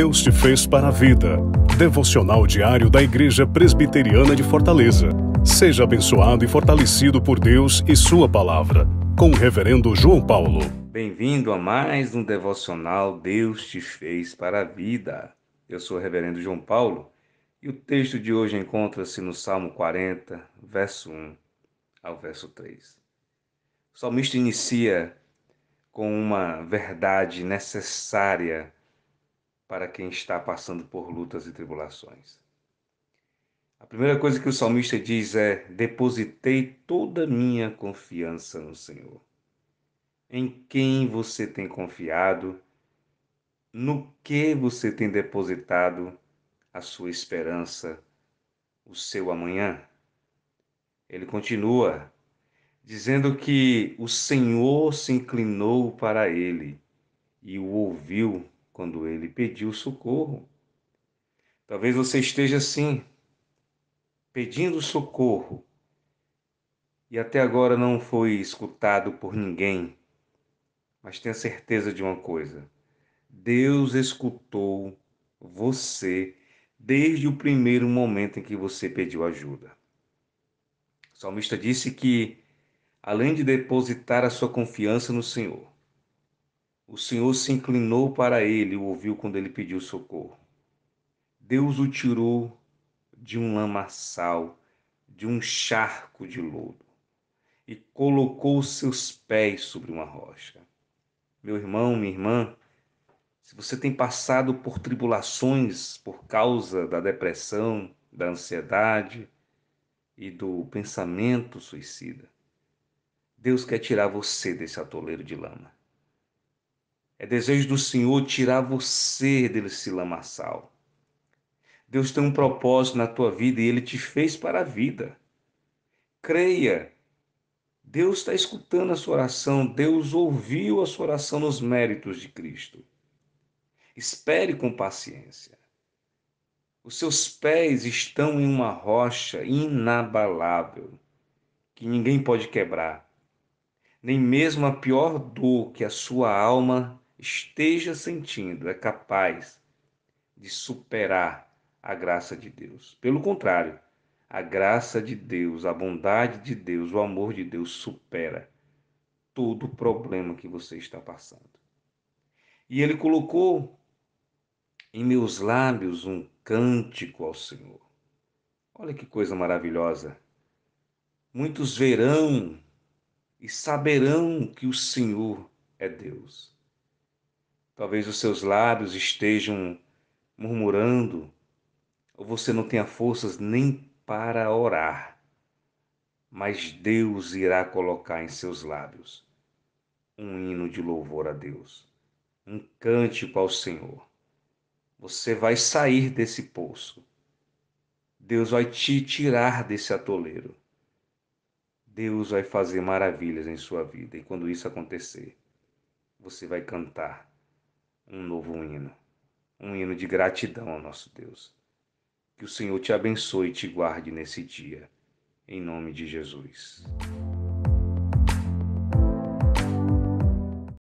Deus te fez para a vida. Devocional diário da Igreja Presbiteriana de Fortaleza. Seja abençoado e fortalecido por Deus e Sua palavra. Com o Reverendo João Paulo. Bem-vindo a mais um devocional Deus te fez para a vida. Eu sou o Reverendo João Paulo e o texto de hoje encontra-se no Salmo 40, verso 1 ao verso 3. O salmista inicia com uma verdade necessária para quem está passando por lutas e tribulações. A primeira coisa que o salmista diz é: Depositei toda minha confiança no Senhor. Em quem você tem confiado? No que você tem depositado a sua esperança, o seu amanhã? Ele continua dizendo que o Senhor se inclinou para ele e o ouviu quando ele pediu socorro. Talvez você esteja assim, pedindo socorro, e até agora não foi escutado por ninguém. Mas tenha certeza de uma coisa: Deus escutou você desde o primeiro momento em que você pediu ajuda. O salmista disse que, além de depositar a sua confiança no Senhor, o Senhor se inclinou para ele e o ouviu quando ele pediu socorro. Deus o tirou de um lamaçal, de um charco de lodo, e colocou seus pés sobre uma rocha. Meu irmão, minha irmã, se você tem passado por tribulações por causa da depressão, da ansiedade e do pensamento suicida, Deus quer tirar você desse atoleiro de lama. É desejo do Senhor tirar você desse lamaçal. Deus tem um propósito na tua vida e ele te fez para a vida. Creia. Deus está escutando a sua oração, Deus ouviu a sua oração nos méritos de Cristo. Espere com paciência. Os seus pés estão em uma rocha inabalável, que ninguém pode quebrar. Nem mesmo a pior dor que a sua alma esteja sentindo é capaz de superar a graça de Deus. Pelo contrário, a graça de Deus, a bondade de Deus, o amor de Deus supera todo o problema que você está passando. E ele colocou em meus lábios um cântico ao Senhor. Olha que coisa maravilhosa. Muitos verão e saberão que o Senhor é Deus. Talvez os seus lábios estejam murmurando, ou você não tenha forças nem para orar, mas Deus irá colocar em seus lábios um hino de louvor a Deus, um cântico ao Senhor. Você vai sair desse poço. Deus vai te tirar desse atoleiro. Deus vai fazer maravilhas em sua vida, e quando isso acontecer, você vai cantar um novo hino, um hino de gratidão ao nosso Deus. Que o Senhor te abençoe e te guarde nesse dia, em nome de Jesus.